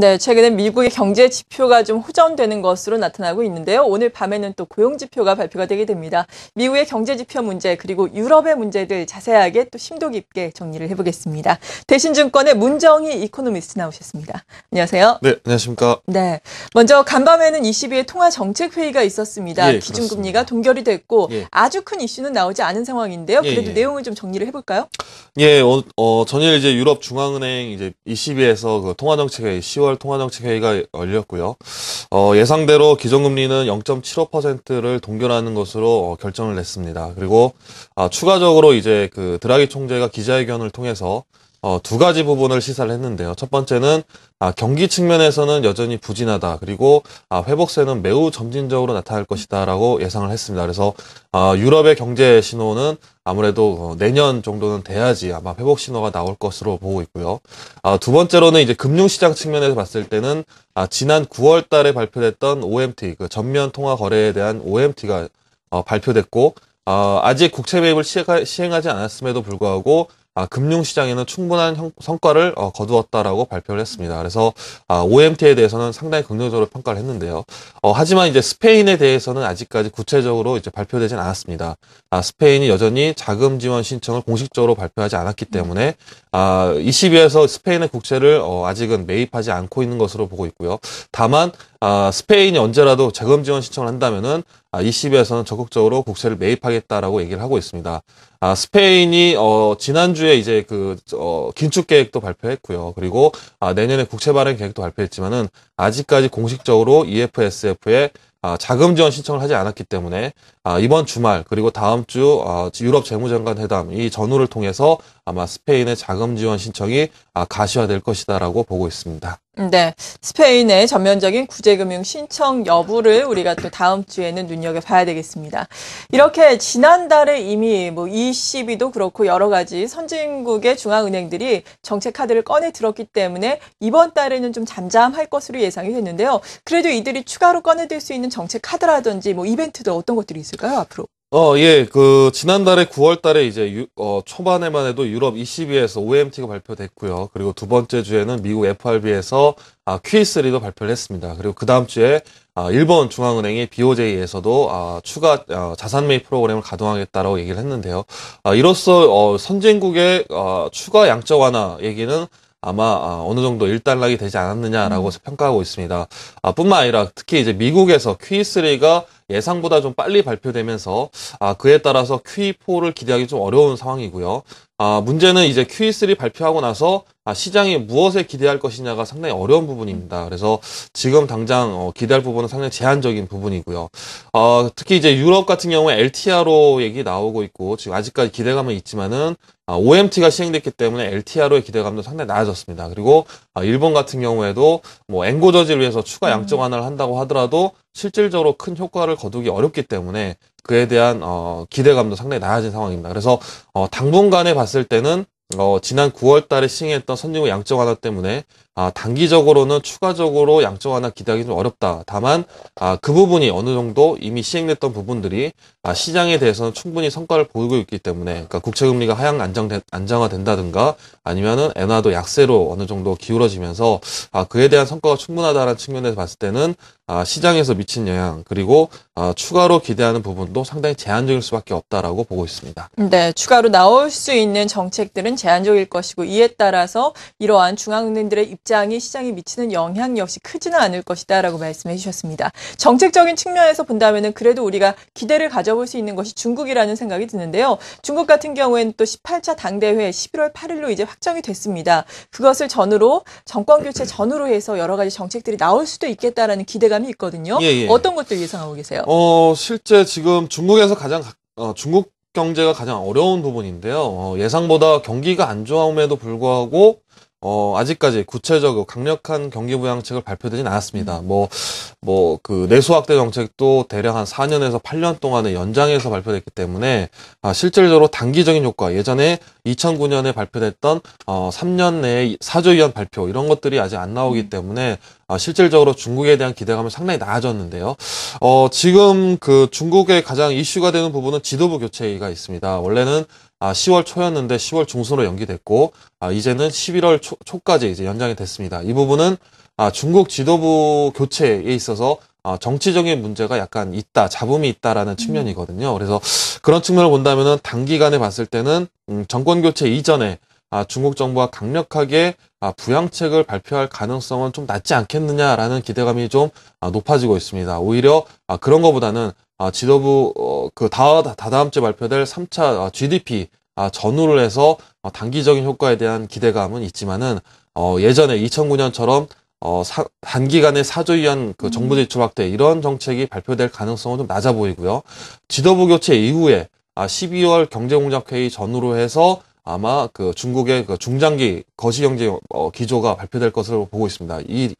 네, 최근에 미국의 경제 지표가 좀 호전되는 것으로 나타나고 있는데요. 오늘 밤에는 또 고용 지표가 발표가 되게 됩니다. 미국의 경제 지표 문제 그리고 유럽의 문제들 자세하게 또 심도 깊게 정리를 해보겠습니다. 대신증권의 문정희 이코노미스트 나오셨습니다. 안녕하세요. 네, 안녕하십니까. 네, 먼저 간밤에는 22일 통화 정책 회의가 있었습니다. 예, 기준금리가 동결이 됐고 예. 아주 큰 이슈는 나오지 않은 상황인데요. 예, 그래도 예, 내용을 좀 정리를 해볼까요? 예, 어, 어, 전일 이제 유럽 중앙은행 이제 22에서 그 통화 정책회의 10월 1월 통화정책회의가 열렸고요. 어, 예상대로 기존금리는 0.75%를 동결하는 것으로 어, 결정을 냈습니다. 그리고 아, 추가적으로 이제 그 드라기 총재가 기자회견을 통해서 어, 두 가지 부분을 시사를 했는데요. 첫 번째는 아, 경기 측면에서는 여전히 부진하다. 그리고 아, 회복세는 매우 점진적으로 나타날 것이다라고 예상을 했습니다. 그래서 아, 유럽의 경제 신호는 아무래도 어, 내년 정도는 돼야지 아마 회복 신호가 나올 것으로 보고 있고요. 아, 두 번째로는 이제 금융시장 측면에서 봤을 때는 아, 지난 9월달에 발표됐던 OMT 그 전면 통화 거래에 대한 OMT가 어, 발표됐고 어, 아직 국채 매입을 시행하, 시행하지 않았음에도 불구하고 아, 금융시장에는 충분한 형, 성과를 어, 거두었다라고 발표를 했습니다. 그래서 아, OMT에 대해서는 상당히 긍정적으로 평가를 했는데요. 어, 하지만 이제 스페인에 대해서는 아직까지 구체적으로 이제 발표되진 않았습니다. 아, 스페인이 여전히 자금 지원 신청을 공식적으로 발표하지 않았기 때문에 아, 20위에서 스페인의 국채를 어, 아직은 매입하지 않고 있는 것으로 보고 있고요. 다만 아, 스페인이 언제라도 자금 지원 신청을 한다면은 ECB에서는 아, 적극적으로 국채를 매입하겠다라고 얘기를 하고 있습니다. 아, 스페인이 어, 지난주에 이제 그 어, 긴축 계획도 발표했고요. 그리고 아, 내년에 국채 발행 계획도 발표했지만은 아직까지 공식적으로 EFSF에 아, 자금 지원 신청을 하지 않았기 때문에 아, 이번 주말 그리고 다음 주 아, 유럽 재무장관 회담 이 전후를 통해서 아마 스페인의 자금 지원 신청이 아, 가시화될 것이다라고 보고 있습니다. 네. 스페인의 전면적인 구제금융 신청 여부를 우리가 또 다음 주에는 눈여겨봐야 되겠습니다. 이렇게 지난달에 이미 뭐 ECB도 그렇고 여러 가지 선진국의 중앙은행들이 정책카드를 꺼내 들었기 때문에 이번 달에는 좀 잠잠할 것으로 예상이 됐는데요. 그래도 이들이 추가로 꺼내들 수 있는 정책카드라든지 뭐이벤트도 어떤 것들이 있을까요, 앞으로? 어, 예, 그, 지난달에 9월 달에 이제, 유, 어, 초반에만 해도 유럽 ECB에서 OMT가 발표됐고요. 그리고 두 번째 주에는 미국 FRB에서 아, QE3도 발표를 했습니다. 그리고 그 다음 주에, 아, 일본 중앙은행의 BOJ에서도, 아, 추가, 어, 자산 매입 프로그램을 가동하겠다라고 얘기를 했는데요. 아, 이로써, 어, 선진국의, 어, 추가 양적 완화 얘기는 아마 아, 어느 정도 일단락이 되지 않았느냐라고 음. 평가하고 있습니다. 아, 뿐만 아니라 특히 이제 미국에서 q 3가 예상보다 좀 빨리 발표되면서 아, 그에 따라서 q 4를 기대하기 좀 어려운 상황이고요. 아, 문제는 이제 q 3 발표하고 나서 아, 시장이 무엇에 기대할 것이냐가 상당히 어려운 부분입니다. 그래서 지금 당장 어, 기대할 부분은 상당히 제한적인 부분이고요. 어, 특히 이제 유럽 같은 경우에 LTRO 얘기 나오고 있고 지금 아직까지 기대감은 있지만은 OMT가 아, 시행됐기 때문에 LTRO의 기대감도 상당히 낮아졌습니다. 그리고 아, 일본 같은 경우에도 뭐 엔고 저지를 위해서 추가 음. 양적 완화를 한다고 하더라도 실질적으로 큰 효과를 거두기 어렵기 때문에 그에 대한 어, 기대감도 상당히 낮아진 상황입니다. 그래서 어, 당분간에 봤을 때는 어, 지난 9월 달에 시행했던 선진국 양적 완화 때문에 아, 단기적으로는 추가적으로 양적 완화 기대하기 좀 어렵다. 다만 아, 그 부분이 어느 정도 이미 시행됐던 부분들이 아, 시장에 대해서는 충분히 성과를 보이고 있기 때문에 그러니까 국채 금리가 하향 안정 안정화된다든가 아니면은 엔화도 약세로 어느 정도 기울어지면서 아, 그에 대한 성과가 충분하다라는 측면에서 봤을 때는 아, 시장에서 미친 영향 그리고 아, 추가로 기대하는 부분도 상당히 제한적일 수밖에 없다라고 보고 있습니다. 네, 추가로 나올 수 있는 정책들은 제한적일 것이고 이에 따라서 이러한 중앙은행들의 입 입장이 시장에 미치는 영향 역시 크지는 않을 것이다라고 말씀해 주셨습니다. 정책적인 측면에서 본다면은 그래도 우리가 기대를 가져볼 수 있는 것이 중국이라는 생각이 드는데요. 중국 같은 경우에는 또 18차 당대회 11월 8일로 이제 확정이 됐습니다. 그것을 전으로 정권 교체 전으로 해서 여러 가지 정책들이 나올 수도 있겠다라는 기대감이 있거든요. 예, 예. 어떤 것들 예상하고 계세요? 어, 실제 지금 중국에서 가장 어, 중국 경제가 가장 어려운 부분인데요. 어, 예상보다 경기가 안 좋음에도 아 불구하고 어, 아직까지 구체적으로 강력한 경기 부양책을 발표되진 않았습니다. 음. 뭐, 뭐, 그, 내수 확대 정책도 대략 한 4년에서 8년 동안의 연장해서 발표됐기 때문에, 아, 실질적으로 단기적인 효과, 예전에 2009년에 발표됐던, 어, 3년 내에 사조위원 발표, 이런 것들이 아직 안 나오기 음. 때문에, 아, 실질적으로 중국에 대한 기대감은 상당히 나아졌는데요 어, 지금 그 중국의 가장 이슈가 되는 부분은 지도부 교체가 있습니다. 원래는 아, 10월 초였는데 10월 중순으로 연기됐고 아, 이제는 11월 초, 까지 이제 연장이 됐습니다. 이 부분은 아, 중국 지도부 교체에 있어서 아, 정치적인 문제가 약간 있다, 잡음이 있다라는 음. 측면이거든요. 그래서 그런 측면을 본다면은 단기간에 봤을 때는 음, 정권 교체 이전에 아, 중국 정부가 강력하게 아, 부양책을 발표할 가능성은 좀 낮지 않겠느냐라는 기대감이 좀 아, 높아지고 있습니다. 오히려 아, 그런 것보다는 아, 지도부 어, 그 다, 다다음 주에 발표될 3차 GDP 어, 아, 전후를 해서 어, 단기적인 효과에 대한 기대감은 있지만은 어, 예전에 2009년처럼 어, 사, 단기간에 사조위한 그 음. 정부 지출 확대 이런 정책이 발표될 가능성은 좀 낮아 보이고요. 지도부 교체 이후에 아, 12월 경제공작회의 전후로 해서 아마 그 중국의 그 중장기 거시경제 어, 기조가 발표될 것으로 보고 있습니다. 이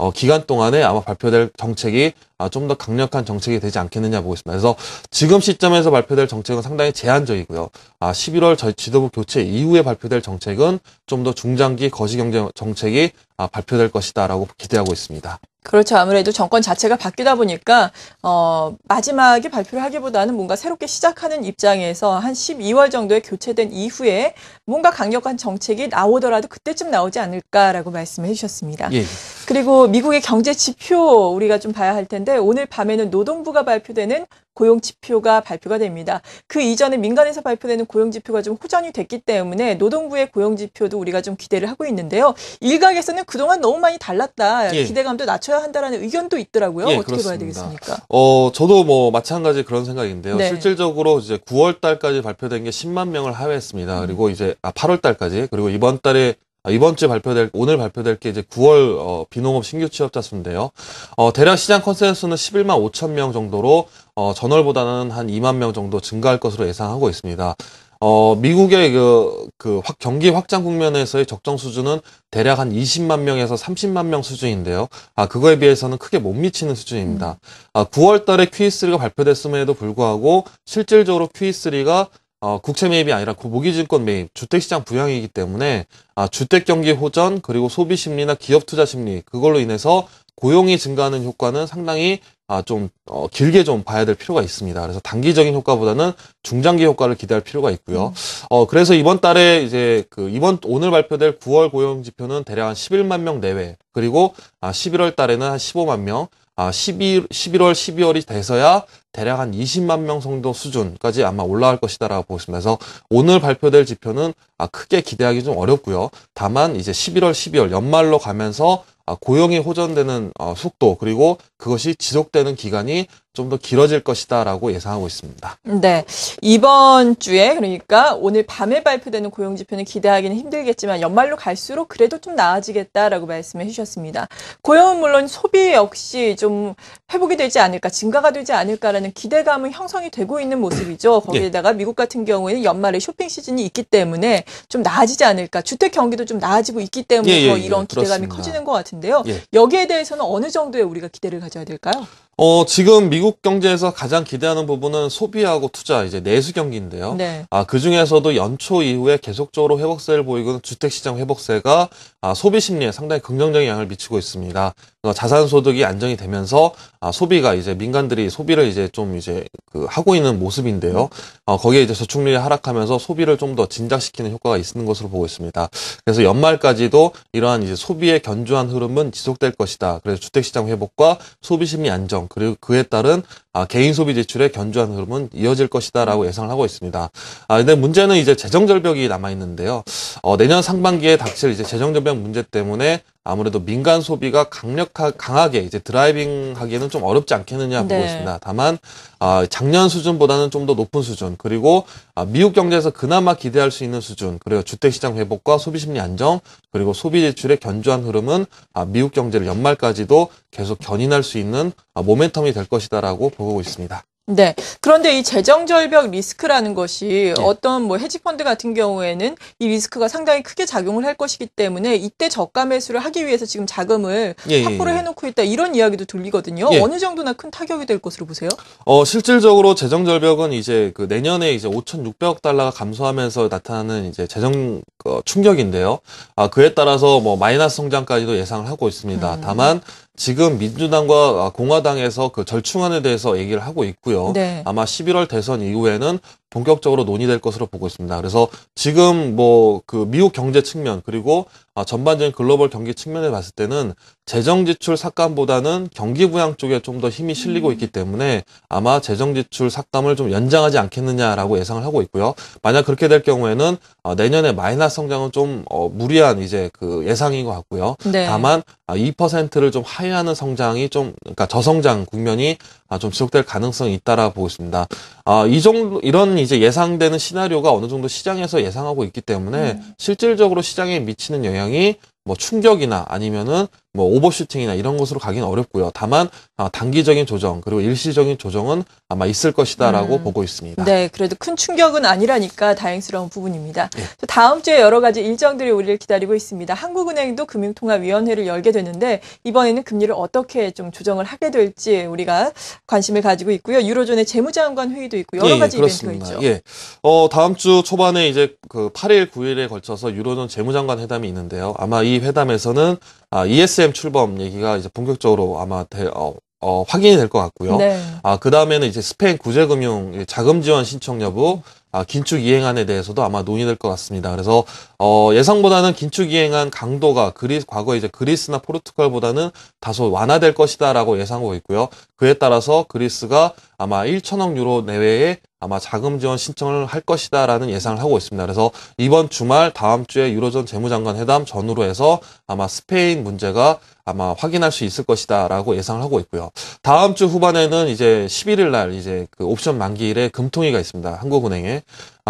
어, 기간 동안에 아마 발표될 정책이 아, 좀더 강력한 정책이 되지 않겠느냐 보고 있습니다. 그래서 지금 시점에서 발표될 정책은 상당히 제한적이고요. 아, 11월 저희 지도부 교체 이후에 발표될 정책은 좀 더 중장기 거시경제 정책이 아, 발표될 것이다라고 기대하고 있습니다. 그렇죠. 아무래도 정권 자체가 바뀌다 보니까 어, 마지막에 발표를 하기보다는 뭔가 새롭게 시작하는 입장에서 한 12월 정도에 교체된 이후에 뭔가 강력한 정책이 나오더라도 그때쯤 나오지 않을까라고 말씀해 주셨습니다. 예. 그리고 미국의 경제 지표 우리가 좀 봐야 할 텐데 오늘 밤에는 노동부가 발표되는 고용 지표가 발표가 됩니다. 그 이전에 민간에서 발표되는 고용 지표가 좀 호전이 됐기 때문에 노동부의 고용 지표도 우리가 좀 기대를 하고 있는데요. 일각에서는 그동안 너무 많이 달랐다. 예. 기대감도 낮춰야 한다라는 의견도 있더라고요. 예, 어떻게 그렇습니다. 봐야 되겠습니까? 어, 저도 뭐 마찬가지 그런 생각인데요. 네. 실질적으로 이제 9월 달까지 발표된 게 10만 명을 하회했습니다. 음. 그리고 이제 아 8월 달까지 그리고 이번 달에 아, 이번 주에 발표될 오늘 발표될 게 이제 9월 어, 비농업 신규 취업자 수인데요. 어, 대략 시장 컨센서스는 11만 5천 명 정도로 어, 전월보다는 한 2만 명 정도 증가할 것으로 예상하고 있습니다. 어, 미국의 그, 그 확, 경기 확장 국면에서의 적정 수준은 대략 한 20만 명에서 30만 명 수준인데요. 아, 그거에 비해서는 크게 못 미치는 수준입니다. 음. 아, 9월 달에 QE3가 발표됐음에도 불구하고 실질적으로 QE3가 어, 국채 매입이 아니라 고 모기증권 매입, 주택시장 부양이기 때문에 아, 주택 경기 호전 그리고 소비 심리나 기업 투자 심리 그걸로 인해서 고용이 증가하는 효과는 상당히 아, 좀 어, 길게 좀 봐야 될 필요가 있습니다. 그래서 단기적인 효과보다는 중장기 효과를 기대할 필요가 있고요. 음. 어, 그래서 이번 달에 이제 그 이번 오늘 발표될 9월 고용 지표는 대략 한 11만 명 내외, 그리고 아, 11월 달에는 한 15만 명, 아, 11, 11월, 12월이 돼서야 대략 한 20만 명 정도 수준까지 아마 올라갈 것이다라고 보시면서 오늘 발표될 지표는 아, 크게 기대하기 좀 어렵고요. 다만 이제 11월, 12월 연말로 가면서 아, 고용이 호전되는 어, 속도 그리고 그것이 지속되는 기간이 좀 더 길어질 것이다라고 예상하고 있습니다. 네. 이번 주에 그러니까 오늘 밤에 발표되는 고용 지표는 기대하기는 힘들겠지만 연말로 갈수록 그래도 좀 나아지겠다라고 말씀해 주셨습니다. 고용은 물론 소비 역시 좀 회복이 되지 않을까, 증가가 되지 않을까라는 기대감은 형성이 되고 있는 모습이죠. 네. 거기에다가 예. 미국 같은 경우에는 연말에 쇼핑 시즌이 있기 때문에 좀 나아지지 않을까. 주택 경기도 좀 나아지고 있기 때문에 예, 예, 예. 이런 기대감이 커지는 것 같은데요. 예. 여기에 대해서는 어느 정도의 우리가 기대를 가지고 가져야 될까요? 어, 지금 미국 경제에서 가장 기대하는 부분은 소비하고 투자, 이제 내수 경기인데요. 네. 아, 그 중에서도 연초 이후에 계속적으로 회복세를 보이고 는 주택시장 회복세가 아, 소비 심리에 상당히 긍정적인 영향을 미치고 있습니다. 자산 소득이 안정이 되면서 아, 소비가 이제 민간들이 소비를 이제 좀 이제 그 하고 있는 모습인데요. 어, 거기에 이제 저축률이 하락하면서 소비를 좀 더 진작시키는 효과가 있는 것으로 보고 있습니다. 그래서 연말까지도 이러한 이제 소비의 견조한 흐름은 지속될 것이다. 그래서 주택 시장 회복과 소비 심리 안정 그리고 그에 따른 아, 개인 소비 지출의 견조한 흐름은 이어질 것이다라고 예상을 하고 있습니다. 아, 근데 문제는 이제 재정 절벽이 남아 있는데요. 어, 내년 상반기에 닥칠 이제 재정 절벽 문제 때문에 아무래도 민간 소비가 강력하, 게 강하게 이제 드라이빙 하기에는 좀 어렵지 않겠느냐 보고 네. 있습니다. 다만, 아, 작년 수준보다는 좀 더 높은 수준, 그리고 아, 미국 경제에서 그나마 기대할 수 있는 수준, 그리고 주택시장 회복과 소비심리 안정, 그리고 소비 지출의 견조한 흐름은 아, 미국 경제를 연말까지도 계속 견인할 수 있는 아, 모멘텀이 될 것이다라고 보고 있습니다. 네. 그런데 이 재정 절벽 리스크라는 것이 네. 어떤 뭐 헤지펀드 같은 경우에는 이 리스크가 상당히 크게 작용을 할 것이기 때문에 이때 저가 매수를 하기 위해서 지금 자금을 예, 확보를 예, 예. 해놓고 있다 이런 이야기도 들리거든요 예. 어느 정도나 큰 타격이 될 것으로 보세요? 어 실질적으로 재정 절벽은 이제 그 내년에 이제 5,600억 달러가 감소하면서 나타나는 이제 재정 어, 충격인데요. 아 그에 따라서 뭐 마이너스 성장까지도 예상을 하고 있습니다. 음. 다만 지금 민주당과 공화당에서 그 절충안에 대해서 얘기를 하고 있고요. 네. 아마 11월 대선 이후에는 본격적으로 논의될 것으로 보고 있습니다. 그래서 지금 뭐 그 미국 경제 측면 그리고 아, 전반적인 글로벌 경기 측면을 봤을 때는 재정 지출 삭감보다는 경기 부양 쪽에 좀 더 힘이 실리고 음. 있기 때문에 아마 재정 지출 삭감을 좀 연장하지 않겠느냐라고 예상을 하고 있고요. 만약 그렇게 될 경우에는 아, 내년에 마이너스 성장은 좀 어, 무리한 이제 그 예상인 것 같고요. 네. 다만 2%를 아, 좀 하회하는 성장이 좀 그러니까 저성장 국면이 아, 좀 지속될 가능성이 있다라 고 보고 있습니다. 아, 이 정도 이런 이제 예상되는 시나리오가 어느 정도 시장에서 예상하고 있기 때문에 음. 실질적으로 시장에 미치는 영향이 뭐 충격이나 아니면은 뭐 오버슈팅이나 이런 것으로 가긴 어렵고요. 다만 아, 단기적인 조정 그리고 일시적인 조정은 아마 있을 것이다라고 음. 보고 있습니다. 네, 그래도 큰 충격은 아니라니까 다행스러운 부분입니다. 네. 다음 주에 여러 가지 일정들이 우리를 기다리고 있습니다. 한국은행도 금융통화위원회를 열게 되는데 이번에는 금리를 어떻게 좀 조정을 하게 될지 우리가 관심을 가지고 있고요. 유로존의 재무장관 회의도 있고 여러 예, 예, 가지 그렇습니다. 이벤트가 있죠. 예, 어, 다음 주 초반에 이제 그 8일, 9일에 걸쳐서 유로존 재무장관 회담이 있는데요. 아마 이 회담에서는 아, ESM 출범 얘기가 이제 본격적으로 아마 대, 어, 어, 확인이 될 것 같고요. 네. 아, 그 다음에는 이제 스페인 구제금융 자금 지원 신청 여부, 아, 긴축 이행안에 대해서도 아마 논의될 것 같습니다. 그래서 어, 예상보다는 긴축 이행한 강도가 그리, 과거 이제 그리스나 포르투갈보다는 다소 완화될 것이다라고 예상하고 있고요. 그에 따라서 그리스가 아마 1천억 유로 내외에 아마 자금 지원 신청을 할 것이다라는 예상을 하고 있습니다. 그래서 이번 주말 다음 주에 유로존 재무장관 회담 전후로 해서 아마 스페인 문제가 아마 확인할 수 있을 것이다라고 예상을 하고 있고요. 다음 주 후반에는 이제 11일 날 이제 그 옵션 만기일에 금통위가 있습니다. 한국은행에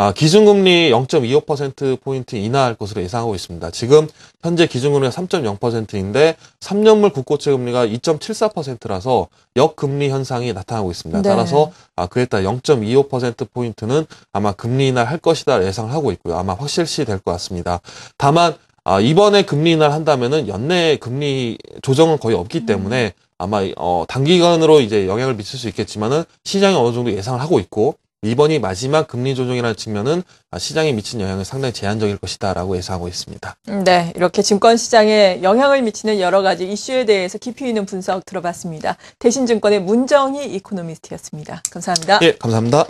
아, 기준금리 0.25%포인트 인하할 것으로 예상하고 있습니다. 지금 현재 기준금리가 3.0%인데 3년물 국고채 금리가 2.74%라서 역금리 현상이 나타나고 있습니다. 네. 따라서 아, 그에 따라 0.25%포인트는 아마 금리 인하할 것이다 예상을 하고 있고요. 아마 확실시 될 것 같습니다. 다만 아, 이번에 금리 인하를 한다면은 연내 금리 조정은 거의 없기 음. 때문에 아마 어, 단기간으로 이제 영향을 미칠 수 있겠지만은 시장이 어느 정도 예상을 하고 있고 이번이 마지막 금리 조정이라는 측면은 시장에 미친 영향은 상당히 제한적일 것이다라고 예상하고 있습니다. 네, 이렇게 증권 시장에 영향을 미치는 여러 가지 이슈에 대해서 깊이 있는 분석 들어봤습니다. 대신증권의 문정희 이코노미스트였습니다. 감사합니다. 예, 감사합니다.